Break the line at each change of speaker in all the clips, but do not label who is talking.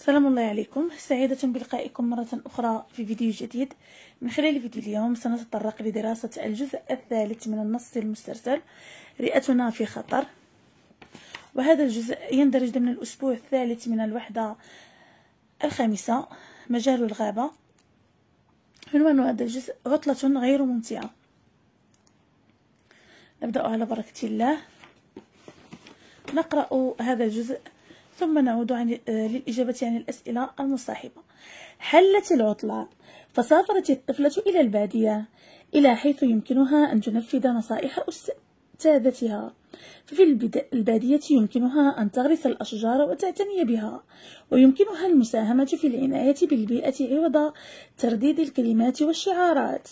السلام الله عليكم سعيدة بلقائكم مرة أخرى في فيديو جديد من خلال فيديو اليوم سنتطرق لدراسة الجزء الثالث من النص المسترسل رئتنا في خطر وهذا الجزء يندرج ضمن الأسبوع الثالث من الوحدة الخامسة مجال الغابة عنوان هذا الجزء عطلة غير ممتعة نبدأ على بركة الله نقرأ هذا الجزء ثم نعود عن آه، للإجابة عن الأسئلة المصاحبة حلت العطلة فسافرت الطفلة إلى البادية إلى حيث يمكنها أن تنفذ نصائح أستاذتها ففي البادية يمكنها أن تغرس الأشجار وتعتني بها ويمكنها المساهمة في العناية بالبيئة عوض ترديد الكلمات والشعارات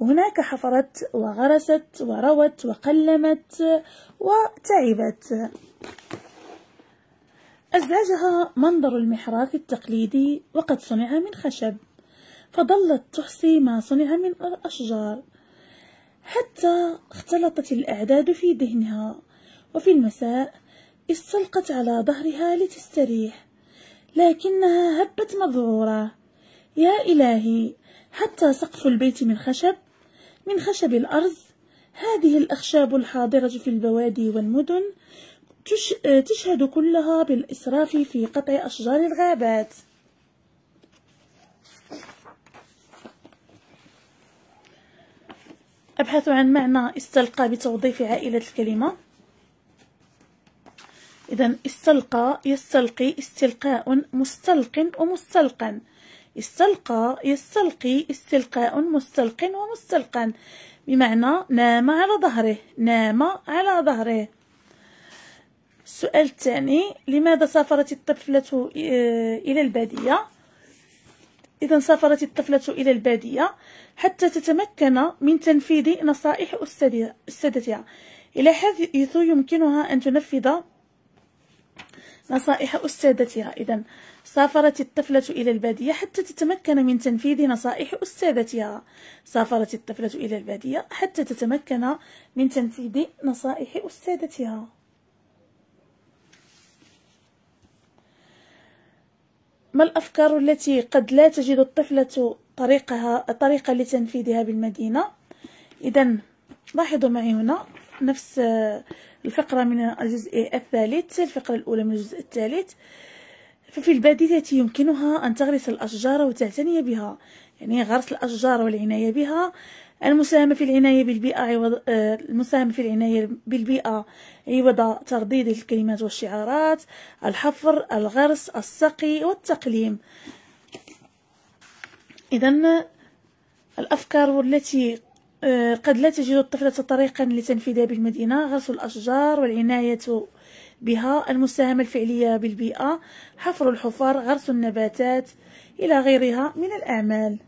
هناك حفرت وغرست وروت وقلمت وتعبت أزعجها منظر المحراك التقليدي وقد صنع من خشب فظلت تحصي ما صنع من الأشجار حتى اختلطت الأعداد في ذهنها وفي المساء استلقت على ظهرها لتستريح لكنها هبت مذعورة يا إلهي حتى سقف البيت من خشب من خشب الأرز هذه الأخشاب الحاضرة في البوادي والمدن آه، تشهد كلها بالإسراف في قطع أشجار الغابات أبحث عن معنى استلقى بتوظيف عائلة الكلمة إذا استلقى يستلقي استلقاء مستلق ومستلقا استلقى يستلقي استلقاء مستلق ومستلقا بمعنى نام على ظهره نام على ظهره السؤال الثاني لماذا سافرت الطفلة آه، إلى البادية إذا سافرت الطفلة إلى البادية حتى تتمكن من تنفيذ نصائح أستاذتها إلى حيث يمكنها أن تنفذ نصائح أستاذتها إذا سافرت الطفلة إلى البادية حتى تتمكن من تنفيذ نصائح أستاذتها سافرت الطفلة إلى البادية حتى تتمكن من تنفيذ نصائح أستاذتها ما الأفكار التي قد لا تجد الطفلة طريقها طريقة لتنفيذها بالمدينة إذا لاحظوا معي هنا نفس الفقرة من الجزء الثالث الفقرة الأولى من الجزء الثالث ففي البادية يمكنها أن تغرس الأشجار وتعتني بها يعني غرس الأشجار والعناية بها المساهمة في العناية بالبيئة عوض آه، المساهمة في العناية بالبيئة عوض ترديد الكلمات والشعارات الحفر الغرس السقي والتقليم إذا الأفكار التي آه، قد لا تجد الطفلة طريقا لتنفيذها بالمدينة غرس الأشجار والعناية بها المساهمة الفعلية بالبيئة حفر الحفر غرس النباتات إلى غيرها من الأعمال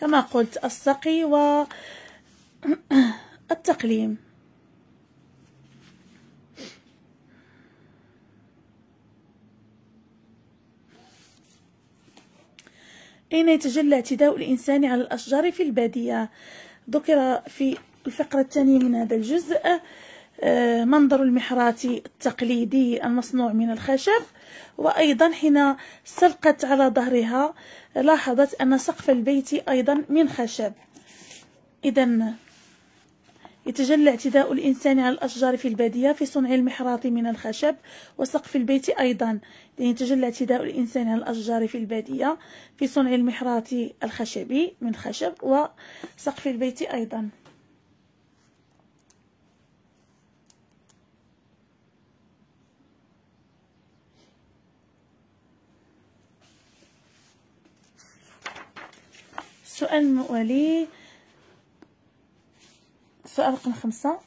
كما قلت السقي و التقليم أين يتجلى اعتداء الإنسان على الأشجار في البادية ذكر في الفقرة الثانية من هذا الجزء آه، منظر المحراتي التقليدي المصنوع من الخشب وأيضا حين سلقت على ظهرها لاحظت أن سقف البيت أيضا من خشب إذا يتجلى اعتداء الإنسان على الأشجار في البادية في صنع المحراط من الخشب وسقف البيت أيضا يتجلى اعتداء الإنسان على الأشجار في البادية في صنع المحراط الخشبي من خشب وسقف البيت أيضا السؤال الموالي سؤال رقم خمسة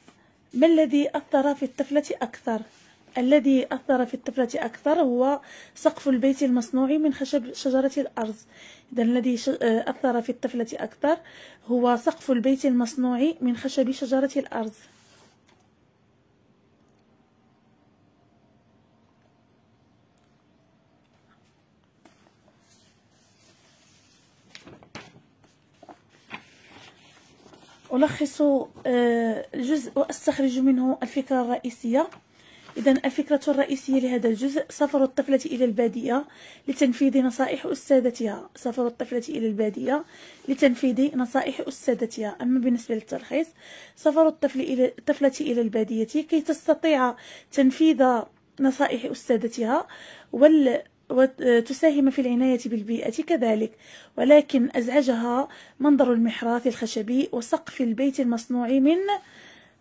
ما الذي أثر في الطفلة أكثر؟ الذي أثر في الطفلة أكثر هو سقف البيت المصنوع من خشب شجرة الأرز إذا الذي آه، أثر في الطفلة أكثر هو سقف البيت المصنوع من خشب شجرة الأرز ألخص آه، الجزء وأستخرج منه الفكرة الرئيسية إذا الفكرة الرئيسية لهذا الجزء سفر الطفلة إلى البادية لتنفيذ نصائح أستاذتها سفر الطفلة إلى البادية لتنفيذ نصائح أستاذتها أما بالنسبة للتلخيص سفر الطفل إلى الطفلة إلى البادية كي تستطيع تنفيذ نصائح أستاذتها وال وتساهم في العناية بالبيئة كذلك ولكن أزعجها منظر المحراث الخشبي وسقف البيت المصنوع من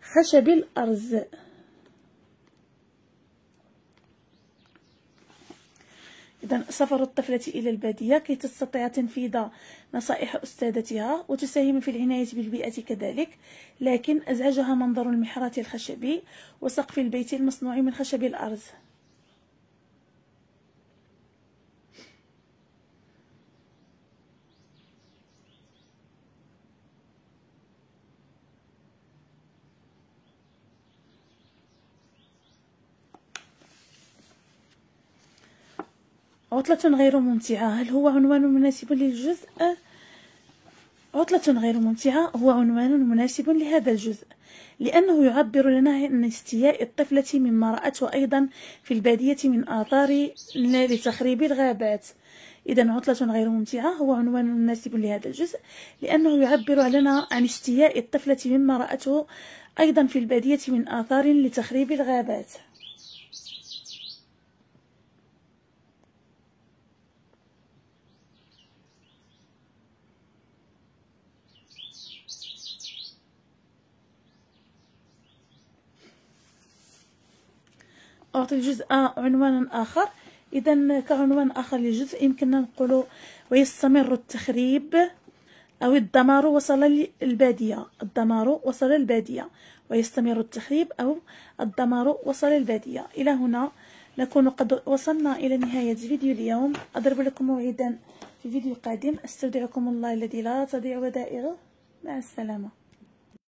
خشب الأرز إذا سفر الطفلة إلى البادية كي تستطيع تنفيذ نصائح أستاذتها وتساهم في العناية بالبيئة كذلك لكن أزعجها منظر المحراث الخشبي وسقف البيت المصنوع من خشب الأرز عطلة غير ممتعة هل هو عنوان مناسب للجزء عطلة غير ممتعة هو عنوان مناسب لهذا الجزء لأنه يعبر لنا عن استياء الطفلة مما رأته أيضا في البادية من آثار لتخريب الغابات إذا عطلة غير ممتعة هو عنوان مناسب لهذا الجزء لأنه يعبر لنا عن استياء الطفلة مما رأته أيضا في البادية من آثار لتخريب الغابات أعطي الجزء آه، عنوانا آخر إذا كعنوان آخر للجزء يمكننا نقول ويستمر التخريب أو الدمار وصل للبادية الدمار وصل البادية ويستمر التخريب أو الدمار وصل البادية إلى هنا نكون قد وصلنا إلى نهاية فيديو اليوم أضرب لكم موعدا في فيديو قادم أستودعكم الله الذي لا تضيع ودائعه مع السلامة